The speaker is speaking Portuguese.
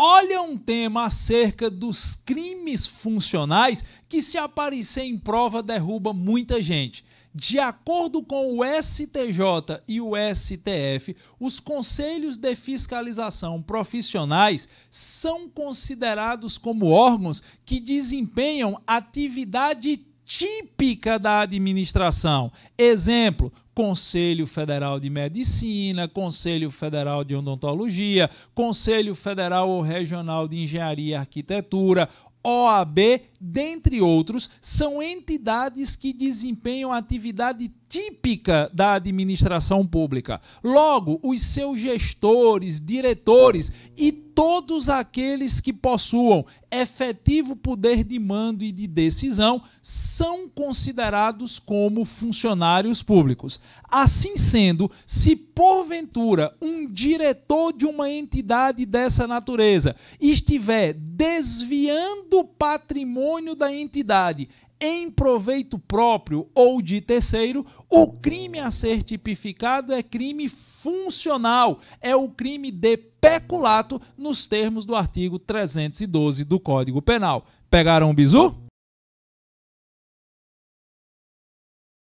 Olha um tema acerca dos crimes funcionais que, se aparecer em prova, derruba muita gente. De acordo com o STJ e o STF, os conselhos de fiscalização profissionais são considerados como órgãos que desempenham atividade típica da administração. Exemplo: Conselho Federal de Medicina, Conselho Federal de Odontologia, Conselho Federal ou Regional de Engenharia e Arquitetura, OAB dentre outros, são entidades que desempenham atividade típica da administração pública. Logo, os seus gestores, diretores e todos aqueles que possuam efetivo poder de mando e de decisão são considerados como funcionários públicos. Assim sendo, se porventura um diretor de uma entidade dessa natureza estiver desviando patrimônio patrimônio da entidade em proveito próprio ou de terceiro, o crime a ser tipificado é crime funcional, é o crime de peculato nos termos do artigo 312 do Código Penal. Pegaram o bizu?